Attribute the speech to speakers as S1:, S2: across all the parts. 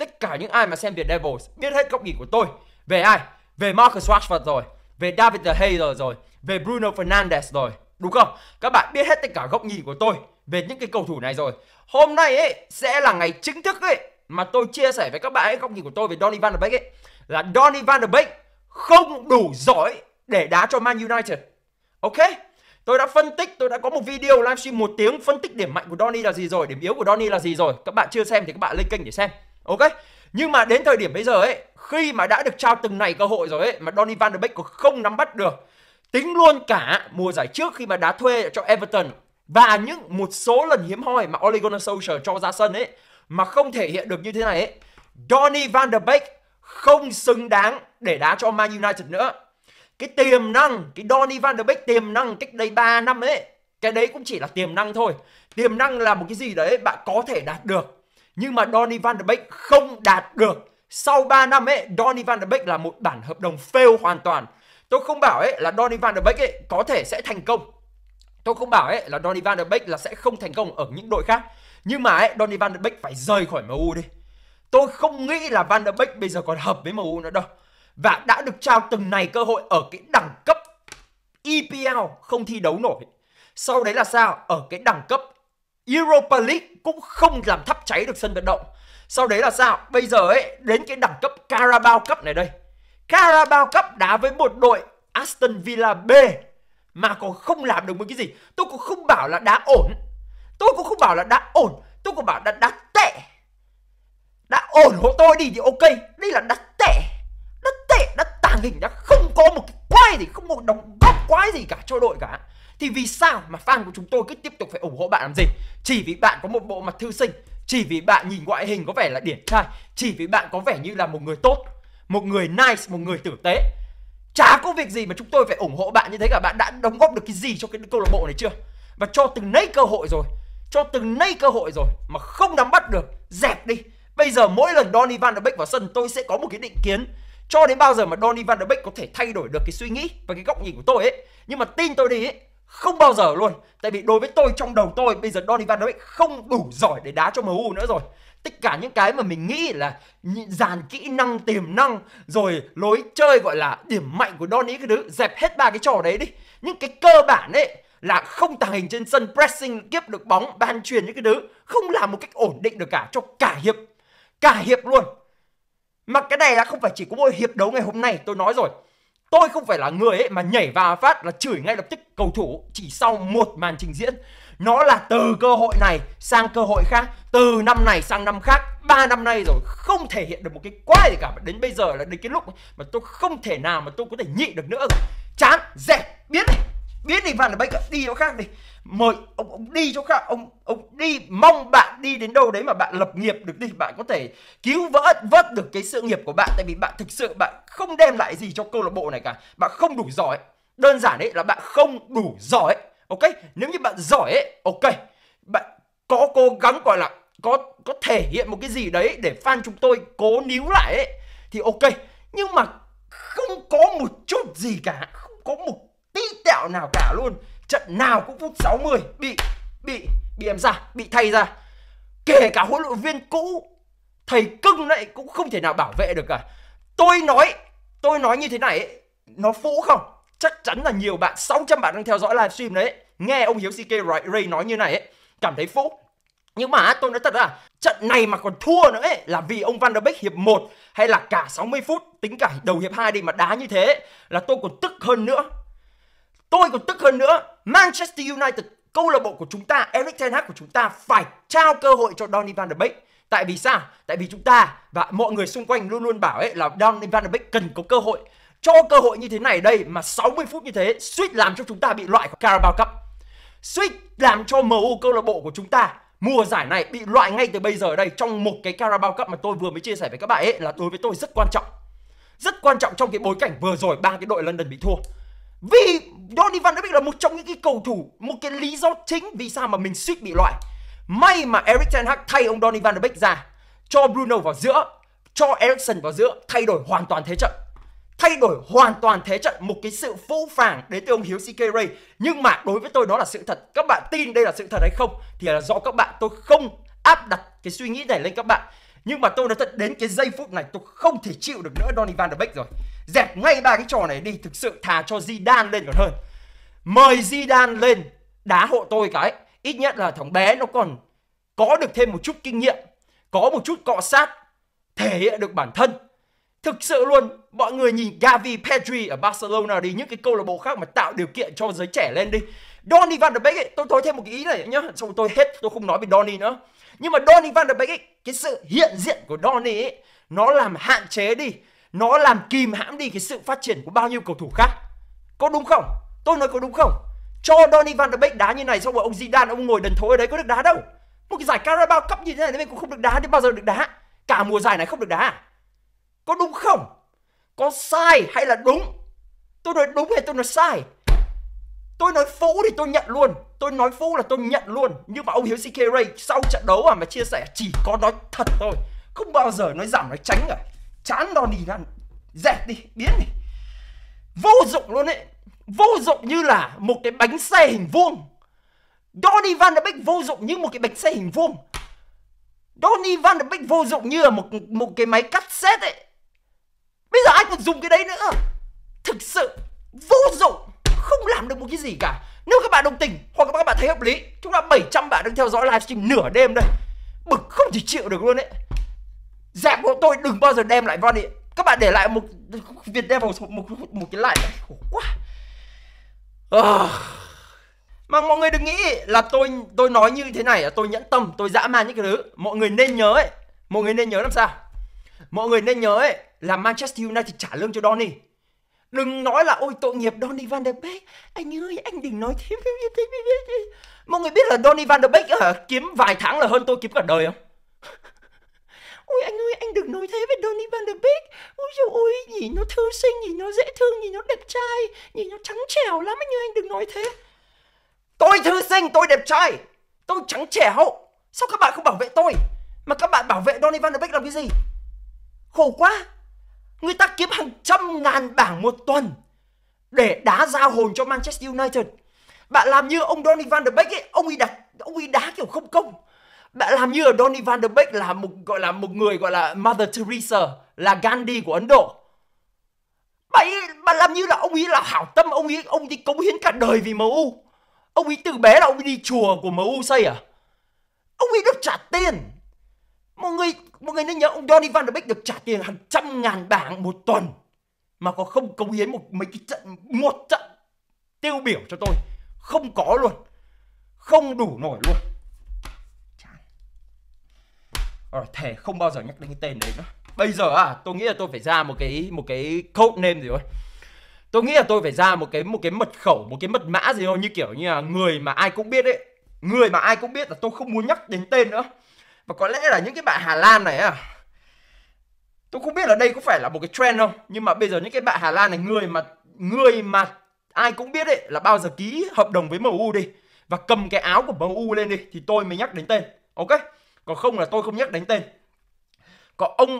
S1: tất cả những ai mà xem Việt Devils biết hết góc nhìn của tôi về ai về Marcus Rashford rồi về David De Gea rồi rồi về Bruno Fernandes rồi đúng không các bạn biết hết tất cả góc nhìn của tôi về những cái cầu thủ này rồi hôm nay ấy sẽ là ngày chính thức ấy mà tôi chia sẻ với các bạn ấy góc nhìn của tôi về Donny Van Der Beek ấy là Donny Van Der Beek không đủ giỏi để đá cho Man United ok Tôi đã phân tích, tôi đã có một video livestream một tiếng phân tích điểm mạnh của Donny là gì rồi, điểm yếu của Donny là gì rồi. Các bạn chưa xem thì các bạn lên kênh để xem. Ok, nhưng mà đến thời điểm bây giờ ấy, khi mà đã được trao từng này cơ hội rồi ấy, mà Donny van der Beek còn không nắm bắt được, tính luôn cả mùa giải trước khi mà đá thuê cho Everton và những một số lần hiếm hoi mà Ole Gunnar Solskjaer cho ra sân ấy mà không thể hiện được như thế này ấy, Donny van der Beek không xứng đáng để đá cho Man United nữa. Cái tiềm năng, cái Donny van der Beek tiềm năng cách đây 3 năm ấy, cái đấy cũng chỉ là tiềm năng thôi. Tiềm năng là một cái gì đấy bạn có thể đạt được nhưng mà Donny van de Beek không đạt được. Sau 3 năm ấy, Donny van de Beek là một bản hợp đồng fail hoàn toàn. Tôi không bảo ấy là Donny van de Beek ấy có thể sẽ thành công. Tôi không bảo ấy là Donny van de Beek là sẽ không thành công ở những đội khác. Nhưng mà ấy, Donny van de Beek phải rời khỏi MU đi. Tôi không nghĩ là van de Beek bây giờ còn hợp với MU nữa đâu. Và đã được trao từng này cơ hội ở cái đẳng cấp EPL không thi đấu nổi. Sau đấy là sao? Ở cái đẳng cấp Europa League cũng không làm thắp cháy được sân vận động. Sau đấy là sao? Bây giờ ấy, đến cái đẳng cấp Carabao Cup này đây. Carabao Cup đá với một đội Aston Villa B mà còn không làm được một cái gì. Tôi cũng không bảo là đá ổn. Tôi cũng không bảo là đá ổn. Tôi cũng bảo là đá tệ. Đá ổn hộ tôi đi thì ok. Đây là đá tệ. Đá tệ, đá tàng hình, đá không có một cái quay gì, không có đóng góp quái gì cả cho đội cả thì vì sao mà fan của chúng tôi cứ tiếp tục phải ủng hộ bạn làm gì chỉ vì bạn có một bộ mặt thư sinh chỉ vì bạn nhìn ngoại hình có vẻ là điển trai chỉ vì bạn có vẻ như là một người tốt một người nice một người tử tế chả có việc gì mà chúng tôi phải ủng hộ bạn như thế cả bạn đã đóng góp được cái gì cho cái câu lạc bộ này chưa và cho từng nấy cơ hội rồi cho từng nấy cơ hội rồi mà không nắm bắt được dẹp đi bây giờ mỗi lần Don Ivan Beck vào sân tôi sẽ có một cái định kiến cho đến bao giờ mà Don Ivan Beck có thể thay đổi được cái suy nghĩ và cái góc nhìn của tôi ấy nhưng mà tin tôi đi ấy không bao giờ luôn Tại vì đối với tôi trong đầu tôi Bây giờ Van Ivan không đủ giỏi để đá cho MU nữa rồi Tất cả những cái mà mình nghĩ là dàn kỹ năng, tiềm năng Rồi lối chơi gọi là điểm mạnh của Donny cái đứa Dẹp hết ba cái trò đấy đi Những cái cơ bản ấy là không tàng hình trên sân pressing kiếp được bóng ban truyền những cái đứa không làm một cách ổn định được cả cho cả hiệp cả hiệp luôn mà cái này là không phải chỉ có mỗi hiệp đấu ngày hôm nay tôi nói rồi tôi không phải là người ấy mà nhảy vào phát là chửi ngay lập tức cầu thủ chỉ sau một màn trình diễn nó là từ cơ hội này sang cơ hội khác từ năm này sang năm khác ba năm nay rồi không thể hiện được một cái quái gì cả mà đến bây giờ là đến cái lúc mà tôi không thể nào mà tôi có thể nhịn được nữa rồi chán dẹp biết đi biết đi Van de Beek đi chỗ khác đi mời ông ông đi chỗ khác ông ông đi mong bạn đi đến đâu đấy mà bạn lập nghiệp được đi bạn có thể cứu vớt vớt được cái sự nghiệp của bạn tại vì bạn thực sự bạn không đem lại gì cho câu lạc bộ này cả bạn không đủ giỏi đơn giản đấy là bạn không đủ giỏi ok nếu như bạn giỏi ấy ok bạn có cố gắng gọi là có có thể hiện một cái gì đấy để fan chúng tôi cố níu lại ấy thì ok nhưng mà không có một chút gì cả không có một tí tẹo nào cả luôn trận nào cũng phút 60 bị bị bị em ra bị thay ra kể cả huấn luyện viên cũ thầy cưng lại cũng không thể nào bảo vệ được cả tôi nói tôi nói như thế này ấy, nó phũ không chắc chắn là nhiều bạn 600 bạn đang theo dõi livestream đấy nghe ông Hiếu CK Ray nói như này ấy cảm thấy phũ nhưng mà tôi nói thật là trận này mà còn thua nữa ấy là vì ông Van der Beek hiệp 1 hay là cả 60 phút tính cả đầu hiệp 2 đi mà đá như thế là tôi còn tức hơn nữa. Tôi còn tức hơn nữa. Manchester United câu lạc bộ của chúng ta, Eric Ten Hag của chúng ta phải trao cơ hội cho Donny Van der Beek. Tại vì sao? Tại vì chúng ta và mọi người xung quanh luôn luôn bảo ấy là Donny Van der Beek cần có cơ hội cho cơ hội như thế này đây mà 60 phút như thế suýt làm cho chúng ta bị loại khỏi Carabao Cup suýt làm cho MU câu lạc bộ của chúng ta mùa giải này bị loại ngay từ bây giờ đây trong một cái Carabao Cup mà tôi vừa mới chia sẻ với các bạn ấy là đối với tôi rất quan trọng rất quan trọng trong cái bối cảnh vừa rồi ba cái đội London bị thua vì Donny Van de Beek là một trong những cái cầu thủ một cái lý do chính vì sao mà mình suýt bị loại may mà Eric Ten Hag thay ông Donny Van de Beek ra cho Bruno vào giữa cho Ericsson vào giữa thay đổi hoàn toàn thế trận thay đổi hoàn toàn thế trận một cái sự vô phàng đến từ ông Hiếu CK Ray nhưng mà đối với tôi đó là sự thật các bạn tin đây là sự thật hay không thì là do các bạn tôi không áp đặt cái suy nghĩ này lên các bạn nhưng mà tôi nói thật đến cái giây phút này tôi không thể chịu được nữa Donny Van Der Beek rồi dẹp ngay ba cái trò này đi thực sự thà cho Zidane lên còn hơn mời Zidane lên đá hộ tôi cái ít nhất là thằng bé nó còn có được thêm một chút kinh nghiệm có một chút cọ sát thể hiện được bản thân Thực sự luôn, mọi người nhìn Gavi, Pedri ở Barcelona đi, những cái câu lạc bộ khác mà tạo điều kiện cho giới trẻ lên đi. Donny van der Beek ấy, tôi nói thêm một cái ý này nhá, xong tôi hết, tôi không nói về Donny nữa. Nhưng mà Donny van der Beek ấy, cái sự hiện diện của Donny ấy, nó làm hạn chế đi, nó làm kìm hãm đi cái sự phát triển của bao nhiêu cầu thủ khác. Có đúng không? Tôi nói có đúng không? Cho Donny van der Beek đá như này xong rồi ông Zidane ông ngồi đần thối ở đấy có được đá đâu. Một cái giải Carabao Cup như thế này mình cũng không được đá thì bao giờ được đá. Cả mùa giải này không được đá à? Có đúng không? Có sai hay là đúng? Tôi nói đúng hay tôi nói sai? Tôi nói phũ thì tôi nhận luôn Tôi nói phũ là tôi nhận luôn Nhưng mà ông Hiếu CK Ray sau trận đấu mà, mà chia sẻ chỉ có nói thật thôi Không bao giờ nói giảm nói tránh cả Chán đòn đi ra Dẹp đi, biến đi Vô dụng luôn ấy Vô dụng như là một cái bánh xe hình vuông Donny Van Der Beek vô dụng như một cái bánh xe hình vuông Donny Van Der Beek vô dụng như là một, một cái máy cắt xét ấy Bây giờ ai còn dùng cái đấy nữa Thực sự vô dụng Không làm được một cái gì cả Nếu các bạn đồng tình hoặc các bạn thấy hợp lý Chúng ta 700 bạn đang theo dõi livestream nửa đêm đây Bực không thể chịu được luôn đấy Dẹp bọn tôi đừng bao giờ đem lại Von điện Các bạn để lại một Việt đem một, một, một, một cái lại Khổ quá à. Mà mọi người đừng nghĩ là tôi tôi nói như thế này là tôi nhẫn tâm, tôi dã man những cái thứ. Mọi người nên nhớ ấy, mọi người nên nhớ làm sao? Mọi người nên nhớ ấy, là Manchester United trả lương cho Donny. Đừng nói là ôi tội nghiệp Donny van der Beek. Anh ơi, anh đừng nói thế. Mọi người biết là Donny van der Beek à, kiếm vài tháng là hơn tôi kiếm cả đời không? Ôi anh ơi, anh đừng nói thế với Donny van der Beek. Ôi dồi ôi, nhìn nó thư sinh, nhìn nó dễ thương, nhìn nó đẹp trai, nhìn nó trắng trẻo lắm anh ơi, anh đừng nói thế. Tôi thư sinh, tôi đẹp trai, tôi trắng trẻo. Sao các bạn không bảo vệ tôi? Mà các bạn bảo vệ Donny van der Beek làm cái gì? Khổ quá! Người ta kiếm hàng trăm ngàn bảng một tuần để đá giao hồn cho Manchester United. Bạn làm như ông Donny van der Beek ấy, ông ấy đặt ông ấy đá kiểu không công. Bạn làm như ở Donny van der Beek là một gọi là một người gọi là Mother Teresa, là Gandhi của Ấn Độ. Bạn ấy, bạn làm như là ông ấy là hảo tâm, ông ấy ông đi cống hiến cả đời vì MU. Ông ấy từ bé là ông ấy đi chùa của MU xây à? Ông ấy được trả tiền mọi người mọi người nên nhớ ông Don Ivan Beck được trả tiền hàng trăm ngàn bảng một tuần mà có không cống hiến một mấy cái trận một trận tiêu biểu cho tôi không có luôn không đủ nổi luôn rồi ờ, thề không bao giờ nhắc đến cái tên đấy nữa bây giờ à tôi nghĩ là tôi phải ra một cái một cái code name gì thôi tôi nghĩ là tôi phải ra một cái một cái mật khẩu một cái mật mã gì thôi như kiểu như là người mà ai cũng biết ấy người mà ai cũng biết là tôi không muốn nhắc đến tên nữa và có lẽ là những cái bạn Hà Lan này à tôi không biết là đây có phải là một cái trend không nhưng mà bây giờ những cái bạn Hà Lan này người mà người mà ai cũng biết đấy là bao giờ ký hợp đồng với MU đi và cầm cái áo của MU lên đi thì tôi mới nhắc đến tên ok còn không là tôi không nhắc đến tên còn ông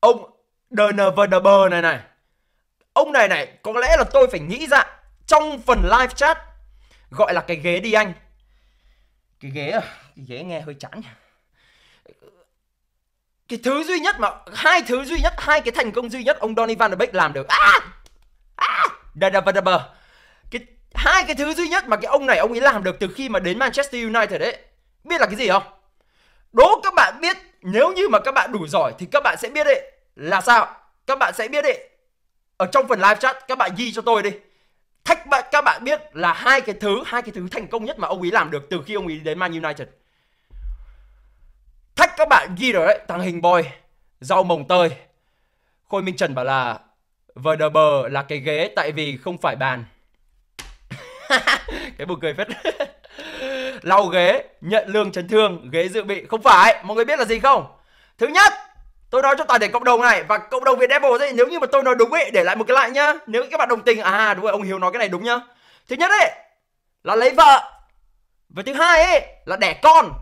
S1: ông DNVDB này này ông này này có lẽ là tôi phải nghĩ ra trong phần live chat gọi là cái ghế đi anh cái ghế à cái ghế nghe hơi chán nhỉ cái thứ duy nhất mà hai thứ duy nhất hai cái thành công duy nhất ông Donny Van de Beek làm được à à da da da cái hai cái thứ duy nhất mà cái ông này ông ấy làm được từ khi mà đến Manchester United đấy biết là cái gì không đố các bạn biết nếu như mà các bạn đủ giỏi thì các bạn sẽ biết đấy là sao các bạn sẽ biết đấy ở trong phần live chat các bạn ghi cho tôi đi thách bạn các bạn biết là hai cái thứ hai cái thứ thành công nhất mà ông ấy làm được từ khi ông ấy đến Man United chắc các bạn ghi rồi đấy, thằng hình boy, rau mồng tơi. Khôi Minh Trần bảo là Verderber là cái ghế tại vì không phải bàn. cái buồn cười phết. Lau ghế, nhận lương chấn thương, ghế dự bị. Không phải, mọi người biết là gì không? Thứ nhất, tôi nói cho toàn thể cộng đồng này và cộng đồng Việt Devil ấy, nếu như mà tôi nói đúng ấy, để lại một cái lại nhá. Nếu các bạn đồng tình, à đúng rồi, ông Hiếu nói cái này đúng nhá. Thứ nhất ấy, là lấy vợ. Và thứ hai ấy, là đẻ con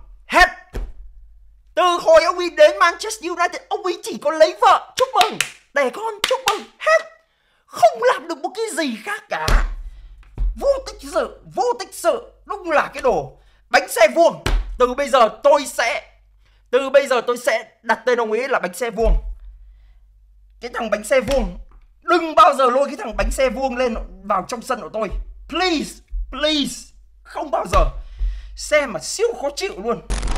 S1: từ hồi ông ấy đến Manchester United Ông ấy chỉ có lấy vợ Chúc mừng Đẻ con chúc mừng Hết Không làm được một cái gì khác cả Vô tích sự Vô tích sự Đúng là cái đồ Bánh xe vuông Từ bây giờ tôi sẽ Từ bây giờ tôi sẽ đặt tên ông ấy là bánh xe vuông Cái thằng bánh xe vuông Đừng bao giờ lôi cái thằng bánh xe vuông lên vào trong sân của tôi Please Please Không bao giờ Xe mà siêu khó chịu luôn